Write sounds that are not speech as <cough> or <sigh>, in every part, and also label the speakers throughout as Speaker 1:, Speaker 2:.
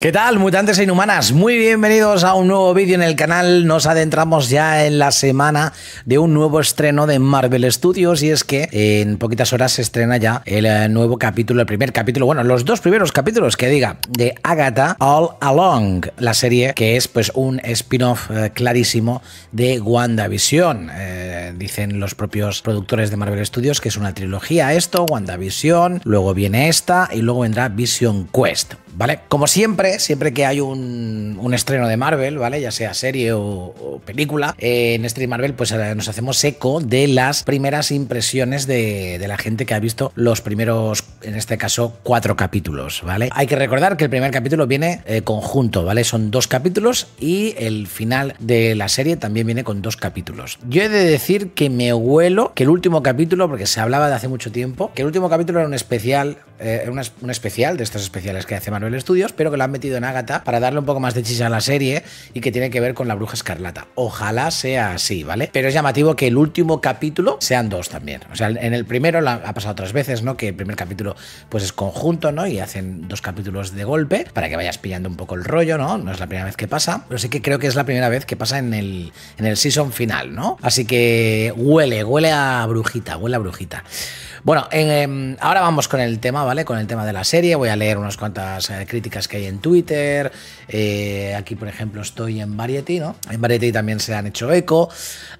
Speaker 1: ¿Qué tal, mutantes e inhumanas? Muy bienvenidos a un nuevo vídeo en el canal. Nos adentramos ya en la semana de un nuevo estreno de Marvel Studios y es que en poquitas horas se estrena ya el eh, nuevo capítulo, el primer capítulo, bueno, los dos primeros capítulos que diga, de Agatha All Along, la serie que es pues un spin-off eh, clarísimo de WandaVision. Eh, dicen los propios productores de Marvel Studios que es una trilogía esto, WandaVision, luego viene esta y luego vendrá Vision Quest, ¿vale? Como siempre, siempre, que hay un, estreno de Marvel, ¿vale? Ya sea serie o, película, eh, en Street Marvel pues eh, nos hacemos eco de las primeras impresiones de, la gente que ha visto los primeros, en este caso, cuatro capítulos, ¿vale? Hay que recordar que el primer capítulo viene eh, conjunto, ¿vale? Son dos capítulos y el final de la serie también viene con dos capítulos. Yo he de decir que me huelo que el último capítulo, porque se hablaba de hace mucho tiempo, que el último capítulo era un especial, un especial de estos especiales que hace Marvel Studios, pero que lo han en Agatha para darle un poco más de chis a la serie y que tiene que ver con la bruja escarlata. Ojalá sea así, ¿vale? Pero es llamativo que el último capítulo sean dos también. O sea, en el primero la, ha pasado otras veces, ¿no? Que el primer capítulo pues es conjunto, ¿no? Y hacen dos capítulos de golpe para que vayas pillando un poco el rollo, ¿no? No es la primera vez que pasa, pero sí que creo que es la primera vez que pasa en el, en el season final, ¿no? Así que huele, huele a brujita, huele a brujita. Bueno, en, em, ahora vamos con el tema, ¿vale? Con el tema de la serie. Voy a leer unas cuantas eh, críticas que hay en Twitter. Eh, aquí, por ejemplo, estoy en Variety, ¿no? En Variety también se han hecho eco.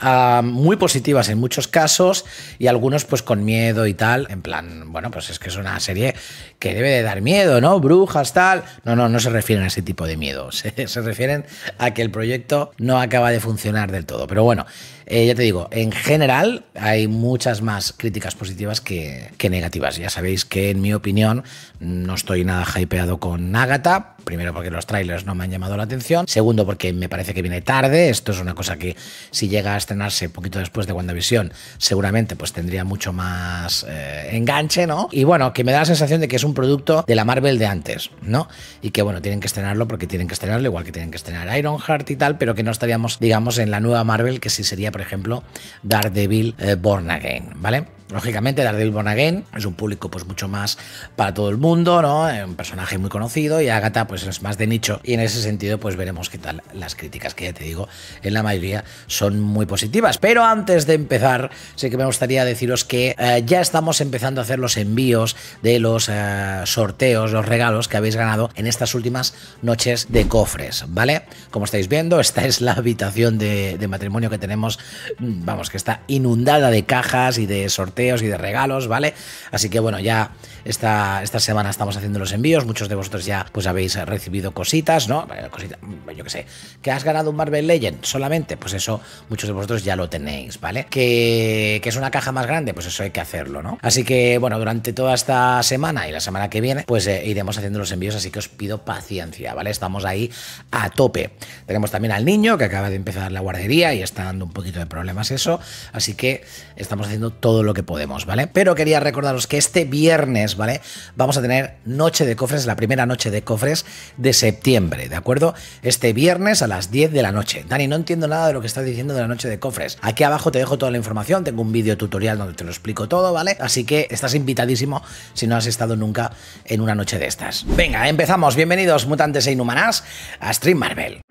Speaker 1: Ah, muy positivas en muchos casos y algunos pues con miedo y tal. En plan, bueno, pues es que es una serie que debe de dar miedo, ¿no? Brujas, tal. No, no, no se refieren a ese tipo de miedo. <laughs> se refieren a que el proyecto no acaba de funcionar del todo. Pero bueno. Eh, ya te digo, en general hay muchas más críticas positivas que, negativas. Ya sabéis que en mi opinión no estoy nada hypeado con Nagata Primero porque los trailers no me han llamado la atención. Segundo porque me parece que viene tarde. Esto es una cosa que si llega a estrenarse poquito después de WandaVision, seguramente pues tendría mucho más eh, enganche, ¿no? Y bueno, que me da la sensación de que es un producto de la Marvel de antes, ¿no? Y que bueno, tienen que estrenarlo porque tienen que estrenarlo, igual que tienen que estrenar Ironheart y tal, pero que no estaríamos, digamos, en la nueva Marvel, que sí sería, por ejemplo, Daredevil eh, Born Again, ¿vale? Lógicamente, Daredevil Born Again es un público pues mucho más para todo el mundo, ¿no? Eh, un personaje muy conocido y Agatha pues pues es más de nicho y en ese sentido pues veremos qué tal las críticas que ya te digo en la mayoría son muy positivas. Pero antes de empezar sí que me gustaría deciros que eh, ya estamos empezando a hacer los envíos de los eh, sorteos, los regalos que habéis ganado en estas últimas noches de cofres, ¿vale? Como estáis viendo esta es la habitación de, matrimonio que tenemos, mm, vamos que está inundada de cajas y de sorteos y de regalos, ¿vale? Así que bueno ya esta, esta semana estamos haciendo los envíos, muchos de vosotros ya pues habéis recibido cositas, ¿no? Cosita, yo qué sé. ¿Que has ganado un Marvel Legend solamente? Pues eso, muchos de vosotros ya lo tenéis, ¿vale? ¿Que, es una caja más grande? Pues eso hay que hacerlo, ¿no? Así que, bueno, durante toda esta semana y la semana que viene, pues eh, iremos haciendo los envíos, así que os pido paciencia, ¿vale? Estamos ahí a tope. Tenemos también al niño que acaba de empezar la guardería y está dando un poquito de problemas eso, así que estamos haciendo todo lo que podemos, ¿vale? Pero quería recordaros que este viernes, ¿vale? Vamos a tener noche de cofres, la primera noche de cofres de septiembre, ¿de acuerdo? Este viernes a las 10 de la noche. Dani, no entiendo nada de lo que estás diciendo de la noche de cofres. Aquí abajo te dejo toda la información, tengo un vídeo tutorial donde te lo explico todo, ¿vale? Así que estás invitadísimo si no has estado nunca en una noche de estas. Venga, empezamos. Bienvenidos, mutantes e inhumanas, a Stream Marvel.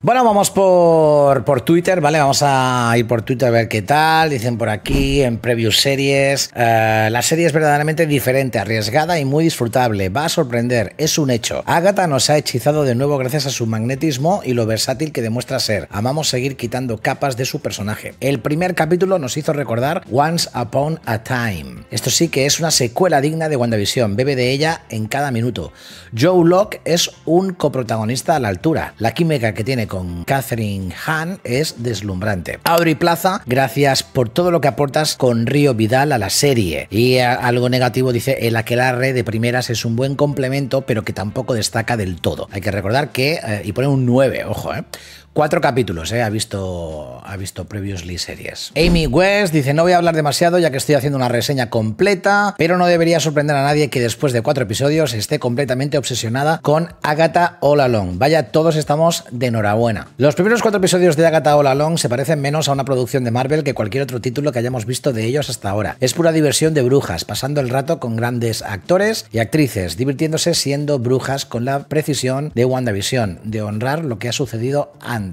Speaker 1: Bueno, vamos por, Twitter, ¿vale? Vamos a ir por Twitter a ver qué tal. Dicen por aquí, en preview series. Eh, la serie es verdaderamente diferente, arriesgada y muy disfrutable. Va a sorprender, es un hecho. Agatha nos ha hechizado de nuevo gracias a su magnetismo y lo versátil que demuestra ser. Amamos seguir quitando capas de su personaje. El primer capítulo nos hizo recordar Once Upon a Time. Esto sí que es una secuela digna de WandaVision. Bebe de ella en cada minuto. Joe Locke es un coprotagonista a la altura. La química que tiene con Catherine Hahn es deslumbrante. Audrey Plaza, gracias por todo lo que aportas con Río Vidal a la serie. Y algo negativo dice, el aquelarre de primeras es un buen complemento, pero que tampoco destaca del todo. Hay que recordar que, eh, y pone un 9, ojo, ¿eh? Cuatro capítulos, ¿eh? ha, visto, ha visto Previously series. Amy West dice, no voy a hablar demasiado ya que estoy haciendo una reseña completa, pero no debería sorprender a nadie que después de cuatro episodios esté completamente obsesionada con Agatha All Along. Vaya, todos estamos de enhorabuena. Los primeros cuatro episodios de Agatha All Along se parecen menos a una producción de Marvel que cualquier otro título que hayamos visto de ellos hasta ahora. Es pura diversión de brujas, pasando el rato con grandes actores y actrices, divirtiéndose siendo brujas con la precisión de WandaVision, de honrar lo que ha sucedido antes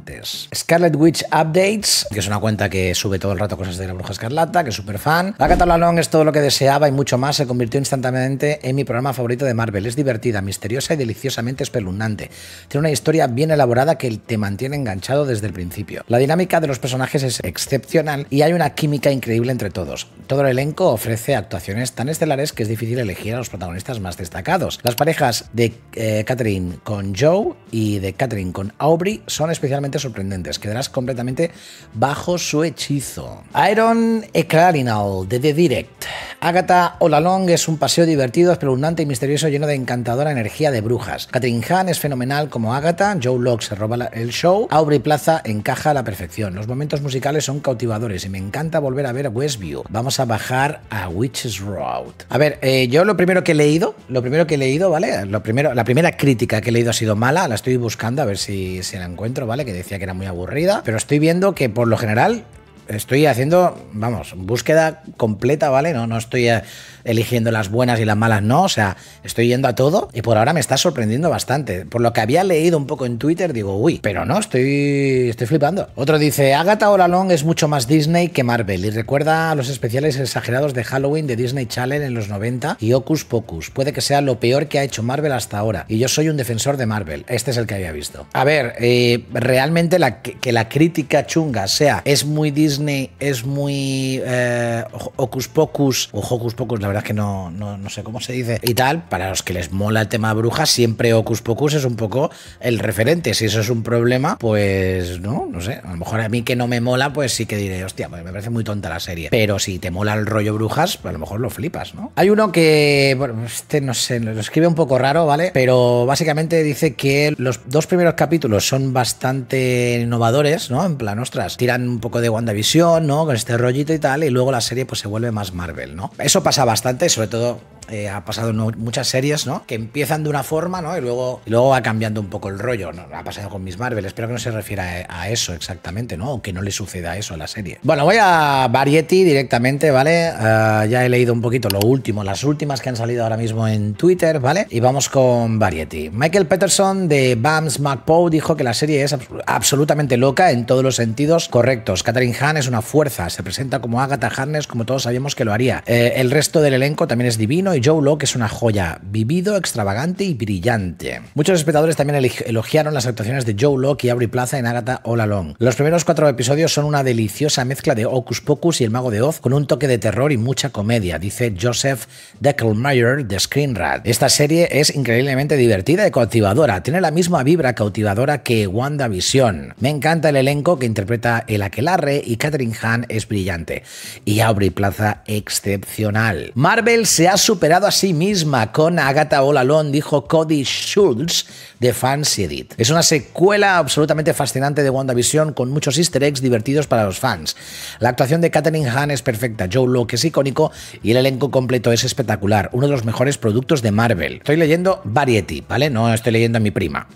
Speaker 1: Scarlet Witch Updates, que es una cuenta que sube todo el rato cosas de la Bruja Escarlata, que es súper fan. La catalanón es todo lo que deseaba y mucho más. Se convirtió instantáneamente en mi programa favorito de Marvel. Es divertida, misteriosa y deliciosamente espeluznante. Tiene una historia bien elaborada que te mantiene enganchado desde el principio. La dinámica de los personajes es excepcional y hay una química increíble entre todos. Todo el elenco ofrece actuaciones tan estelares que es difícil elegir a los protagonistas más destacados. Las parejas de eh, Catherine con Joe y de Catherine con Aubrey son especialmente sorprendentes. Quedarás completamente bajo su hechizo. Iron Eclarinal de The Direct. Agatha Long es un paseo divertido, espeluznante y misterioso lleno de encantadora energía de brujas. Catherine Hahn es fenomenal como Agatha, Joe Locke se roba el show, Aubrey Plaza encaja a la perfección. Los momentos musicales son cautivadores y me encanta volver a ver Westview. Vamos a bajar a Witch's Road. A ver, eh, yo lo primero que he leído, lo primero que he leído, ¿vale? Lo primero, la primera crítica que he leído ha sido mala, la estoy buscando a ver si, si la encuentro, ¿vale? que decía que era muy aburrida, pero estoy viendo que por lo general estoy haciendo, vamos, búsqueda completa, ¿vale? No, no estoy eh, eligiendo las buenas y las malas, no, o sea, estoy yendo a todo y por ahora me está sorprendiendo bastante. Por lo que había leído un poco en Twitter, digo, uy, pero no, estoy, estoy flipando. Otro dice, Agatha Long es mucho más Disney que Marvel y recuerda a los especiales exagerados de Halloween de Disney Channel en los 90 y Ocus Pocus. Puede que sea lo peor que ha hecho Marvel hasta ahora y yo soy un defensor de Marvel. Este es el que había visto. A ver, eh, realmente que, que la crítica chunga sea, es muy Disney, Disney es muy eh, hocus pocus, o hocus pocus, la verdad es que no, no, sé cómo se dice, y tal, para los que les mola el tema brujas, siempre hocus pocus es un poco el referente. Si eso es un problema, pues no, no sé. A lo mejor a mí que no me mola, pues sí que diré, hostia, pues me parece muy tonta la serie. Pero si te mola el rollo brujas, pues a lo mejor lo flipas, ¿no? Hay uno que, bueno, este no sé, lo escribe un poco raro, ¿vale? Pero básicamente dice que los dos primeros capítulos son bastante innovadores, ¿no? En plan, ostras, tiran un poco de WandaVision ¿no? Con este rollito y tal, y luego la serie pues se vuelve más Marvel, ¿no? Eso pasa bastante, sobre todo eh, ha pasado en muchas series, ¿no? Que empiezan de una forma, ¿no? Y luego, luego va cambiando un poco el rollo, ¿no? Ha pasado con Miss Marvel, espero que no se refiera a, eso exactamente, ¿no? O que no le suceda eso a la serie. Bueno, voy a Variety directamente, ¿vale? Ah, ya he leído un poquito lo último, las últimas que han salido ahora mismo en Twitter, ¿vale? Y vamos con Variety. Michael Peterson de Bams McPoe dijo que la serie es absolutamente loca en todos los sentidos correctos. Catherine Hahn es una fuerza, se presenta como Agatha Harness, como todos sabíamos que lo haría. Eh, el resto del elenco también es divino y Joe Locke es una joya, vivido, extravagante y brillante. Muchos espectadores también elogiaron las actuaciones de Joe Locke y Aubrey Plaza en Agatha All Along. Los primeros cuatro episodios son una deliciosa mezcla de Hocus Pocus y El Mago de Oz con un toque de terror y mucha comedia, dice Joseph Deckelmeyer de Screenrad. Esta serie es increíblemente divertida y cautivadora, tiene la misma vibra cautivadora que WandaVision. Me encanta el elenco que interpreta el aquelarre y Katherine Hahn es brillante y abre Plaza excepcional. Marvel se ha superado a sí misma con Agatha All dijo Cody Schultz de Fans Edit. Es una secuela absolutamente fascinante de WandaVision con muchos easter eggs divertidos para los fans. La actuación de Katherine Hahn es perfecta, Joe Locke es icónico y el elenco completo es espectacular, uno de los mejores productos de Marvel. Estoy leyendo Variety, ¿vale? No estoy leyendo a mi prima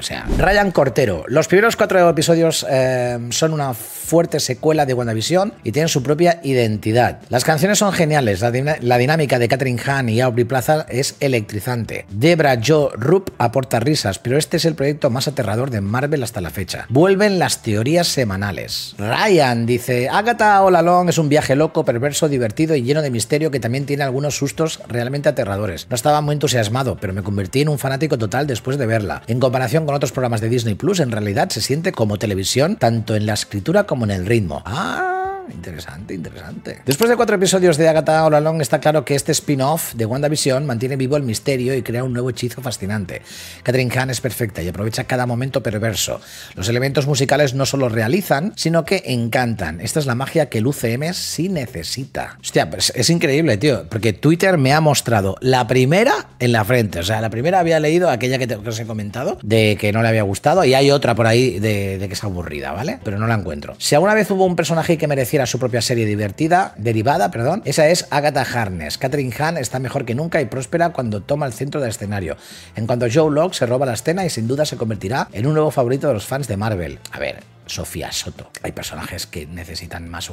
Speaker 1: sea. Ryan Cortero. Los primeros cuatro episodios eh, son una fuerte secuela de WandaVision y tienen su propia identidad. Las canciones son geniales, la, dinámica de Catherine Hahn y Aubrey Plaza es electrizante. Debra Jo Rupp aporta risas, pero este es el proyecto más aterrador de Marvel hasta la fecha. Vuelven las teorías semanales. Ryan dice, Agatha All Along es un viaje loco, perverso, divertido y lleno de misterio que también tiene algunos sustos realmente aterradores. No estaba muy entusiasmado, pero me convertí en un fanático total después de verla. En comparación con otros programas de Disney Plus, en realidad se siente como televisión, tanto en la escritura como en el ritmo. Ah, interesante, interesante. Después de cuatro episodios de Agatha All Along, está claro que este spin-off de WandaVision mantiene vivo el misterio y crea un nuevo hechizo fascinante. Catherine Hahn es perfecta y aprovecha cada momento perverso. Los elementos musicales no solo realizan, sino que encantan. Esta es la magia que el UCM sí necesita. Hostia, pues es increíble, tío, porque Twitter me ha mostrado la primera en la frente. O sea, la primera había leído aquella que, os he comentado, de que no le había gustado, y hay otra por ahí de, de que es aburrida, ¿vale? Pero no la encuentro. Si alguna vez hubo un personaje que merecía a su propia serie divertida, derivada, perdón. Esa es Agatha Harness. Catherine Hahn está mejor que nunca y próspera cuando toma el centro del escenario. En cuanto Joe Locke se roba la escena y sin duda se convertirá en un nuevo favorito de los fans de Marvel. A ver, Sofía Soto. Hay personajes que necesitan más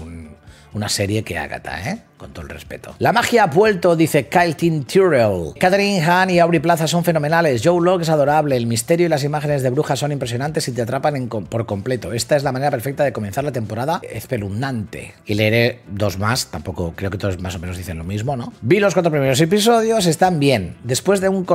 Speaker 1: una serie que Agatha, ¿eh? Con todo el respeto. La magia ha vuelto, dice Kyle Tyrell. Catherine Hahn y Aubrey Plaza son fenomenales. Joe Locke es adorable. El misterio y las imágenes de brujas son impresionantes y te atrapan por completo. Esta es la manera perfecta de comenzar la temporada espeluznante. Y leeré dos más. Tampoco creo que todos más o menos dicen lo mismo, ¿no? Vi los cuatro primeros episodios. Están bien. Después de un...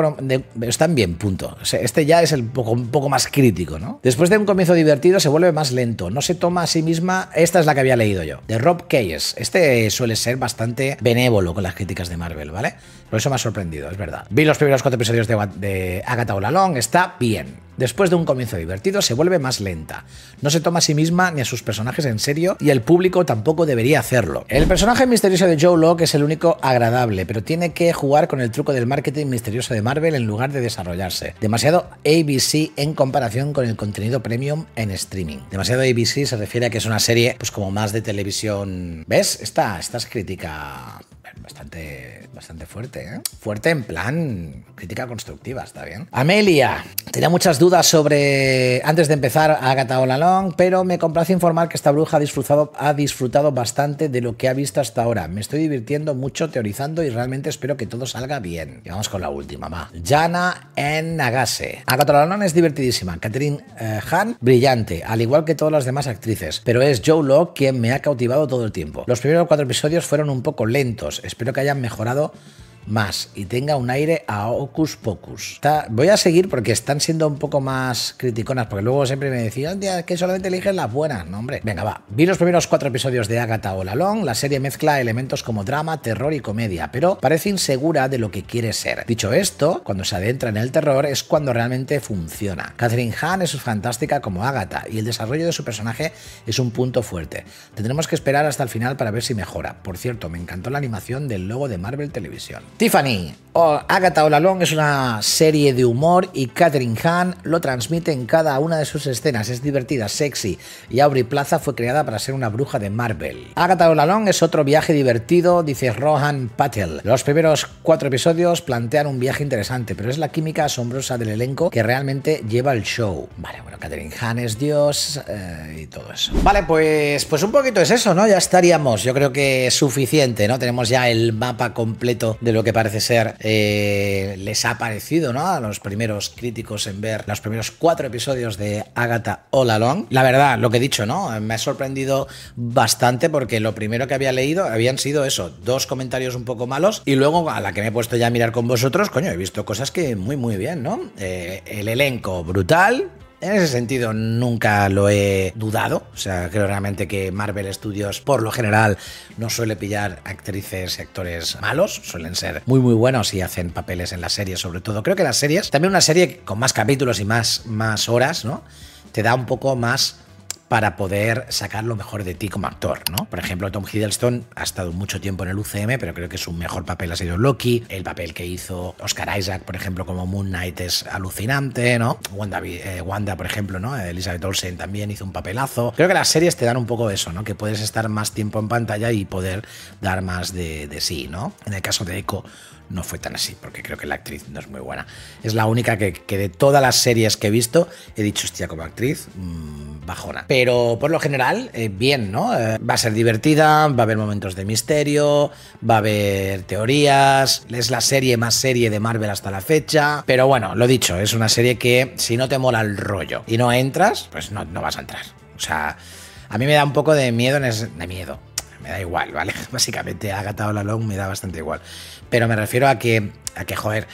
Speaker 1: están bien, punto. Este ya es un poco más crítico, ¿no? Después de un comienzo divertido se vuelve más lento. No se toma a sí misma. Esta es la que había leído yo, de Rob Keyes. Este suele ser bastante benévolo con las críticas de Marvel, ¿vale? Por eso me ha sorprendido, es verdad. Vi los primeros cuatro episodios de, de Agatha O'Lalong, está bien. Después de un comienzo divertido, se vuelve más lenta. No se toma a sí misma ni a sus personajes en serio y el público tampoco debería hacerlo. El personaje misterioso de Joe Locke es el único agradable, pero tiene que jugar con el truco del marketing misterioso de Marvel en lugar de desarrollarse. Demasiado ABC en comparación con el contenido premium en streaming. Demasiado ABC se refiere a que es una serie, pues como más de televisión. ¿Ves? Esta, esta es crítica bastante Bastante fuerte, ¿eh? Fuerte en plan crítica constructiva, está bien. Amelia, tenía muchas dudas sobre antes de empezar a Agatha pero me complace informar que esta bruja ha disfrutado, ha disfrutado bastante de lo que ha visto hasta ahora. Me estoy divirtiendo mucho teorizando y realmente espero que todo salga bien. Y vamos con la última, va. Jana en Nagase. Agatha es divertidísima. Catherine eh, Hahn, Han, brillante, al igual que todas las demás actrices, pero es Joe Locke quien me ha cautivado todo el tiempo. Los primeros cuatro episodios fueron un poco lentos. Espero que hayan mejorado よ。más y tenga un aire a Ocus Pocus. voy a seguir porque están siendo un poco más criticonas, porque luego siempre me decían que solamente eligen las buenas, no hombre. Venga, va. Vi los primeros cuatro episodios de Agatha All Along. La serie mezcla elementos como drama, terror y comedia, pero parece insegura de lo que quiere ser. Dicho esto, cuando se adentra en el terror es cuando realmente funciona. Catherine Hahn es fantástica como Agatha y el desarrollo de su personaje es un punto fuerte. Tendremos que esperar hasta el final para ver si mejora. Por cierto, me encantó la animación del logo de Marvel Televisión. Tiffany o Agatha Olalong es una serie de humor y Catherine Hahn lo transmite en cada una de sus escenas. Es divertida, sexy y Aubrey Plaza fue creada para ser una bruja de Marvel. Agatha Olalong es otro viaje divertido, dice Rohan Patel. Los primeros cuatro episodios plantean un viaje interesante, pero es la química asombrosa del elenco que realmente lleva el show. Vale, bueno, Catherine Hahn es Dios eh, y todo eso. Vale, pues, pues un poquito es eso, ¿no? Ya estaríamos. Yo creo que es suficiente, ¿no? Tenemos ya el mapa completo de lo que parece ser eh, les ha parecido ¿no? a los primeros críticos en ver los primeros cuatro episodios de Agatha All Along. La verdad, lo que he dicho, ¿no? Me ha sorprendido bastante porque lo primero que había leído habían sido eso, dos comentarios un poco malos y luego a la que me he puesto ya a mirar con vosotros, coño, he visto cosas que muy, muy bien, ¿no? Eh, el elenco brutal, en ese sentido nunca lo he dudado, o sea, creo realmente que Marvel Studios por lo general no suele pillar actrices y actores malos, suelen ser muy muy buenos y hacen papeles en las series sobre todo. Creo que las series, también una serie con más capítulos y más, más horas, ¿no? Te da un poco más para poder sacar lo mejor de ti como actor, ¿no? Por ejemplo, Tom Hiddleston ha estado mucho tiempo en el UCM, pero creo que su mejor papel ha sido Loki. El papel que hizo Oscar Isaac, por ejemplo, como Moon Knight es alucinante, ¿no? Wanda, eh, Wanda por ejemplo, ¿no? Elizabeth Olsen también hizo un papelazo. Creo que las series te dan un poco eso, ¿no? Que puedes estar más tiempo en pantalla y poder dar más de, de sí, ¿no? En el caso de Echo no fue tan así, porque creo que la actriz no es muy buena. Es la única que, de todas las series que he visto he dicho, hostia, como actriz, mm, bajona. Pero por lo general, eh, bien, ¿no? Eh, va a ser divertida, va a haber momentos de misterio, va a haber teorías, es la serie más serie de Marvel hasta la fecha. Pero bueno, lo dicho, es una serie que si no te mola el rollo y no entras, pues no, no vas a entrar. O sea, a mí me da un poco de miedo, en ese, de miedo, da igual, ¿vale? <laughs> Básicamente agatado la long, me da bastante igual. Pero me refiero a que, a que joder,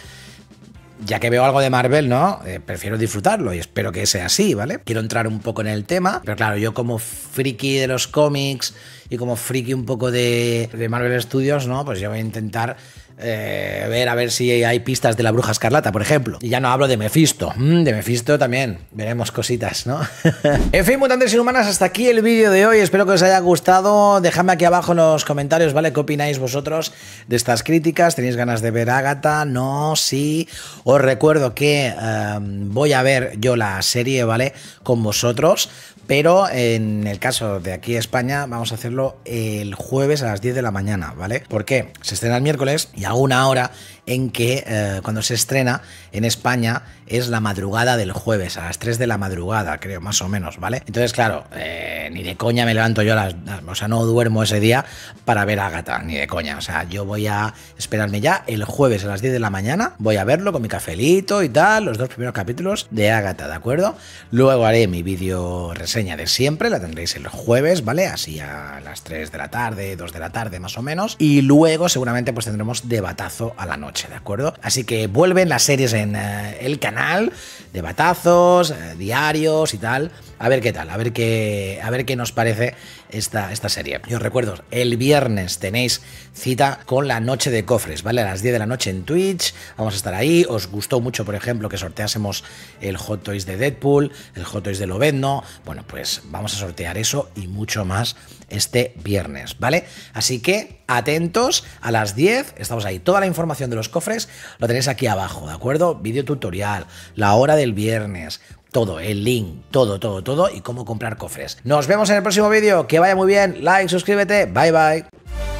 Speaker 1: ya que veo algo de Marvel, ¿no? Eh, prefiero disfrutarlo y espero que sea así, ¿vale? Quiero entrar un poco en el tema, pero claro, yo como friki de los cómics como friki un poco de, Marvel Studios, ¿no? Pues yo voy a intentar eh, ver a ver si hay pistas de la bruja escarlata, por ejemplo. Y ya no hablo de Mephisto. Mm, de Mephisto también. Veremos cositas, ¿no? <laughs> en fin, mutantes humanas. hasta aquí el vídeo de hoy. Espero que os haya gustado. Dejadme aquí abajo en los comentarios, ¿vale? ¿Qué opináis vosotros de estas críticas? ¿Tenéis ganas de ver Agatha? No, sí. Os recuerdo que eh, voy a ver yo la serie, ¿vale? Con vosotros pero en el caso de aquí España, vamos a hacerlo el jueves a las 10 de la mañana, ¿vale? Porque se estrena el miércoles y a una hora en que eh, cuando se estrena en España es la madrugada del jueves, a las 3 de la madrugada, creo, más o menos, ¿vale? Entonces, claro, eh, ni de coña me levanto yo a las. O sea, no duermo ese día para ver a Agatha, ni de coña. O sea, yo voy a esperarme ya el jueves a las 10 de la mañana, voy a verlo con mi cafelito y tal, los dos primeros capítulos de Agatha, ¿de acuerdo? Luego haré mi vídeo reseña de siempre, la tendréis el jueves, ¿vale? Así a las 3 de la tarde, 2 de la tarde más o menos. Y luego seguramente pues tendremos debatazo a la noche, ¿de acuerdo? Así que vuelven las series en eh, el canal de batazos, eh, diarios y tal a ver qué tal, a ver qué, a ver qué nos parece esta, esta serie. Y os recuerdo, el viernes tenéis cita con la noche de cofres, ¿vale? A las 10 de la noche en Twitch, vamos a estar ahí. Os gustó mucho, por ejemplo, que sorteásemos el Hot Toys de Deadpool, el Hot Toys de Lobezno. Bueno, pues vamos a sortear eso y mucho más este viernes, ¿vale? Así que atentos, a las 10 estamos ahí. Toda la información de los cofres lo tenéis aquí abajo, ¿de acuerdo? Video tutorial, la hora del viernes, todo, el link, todo, todo, todo y cómo comprar cofres. Nos vemos en el próximo vídeo, que vaya muy bien, like, suscríbete, bye bye.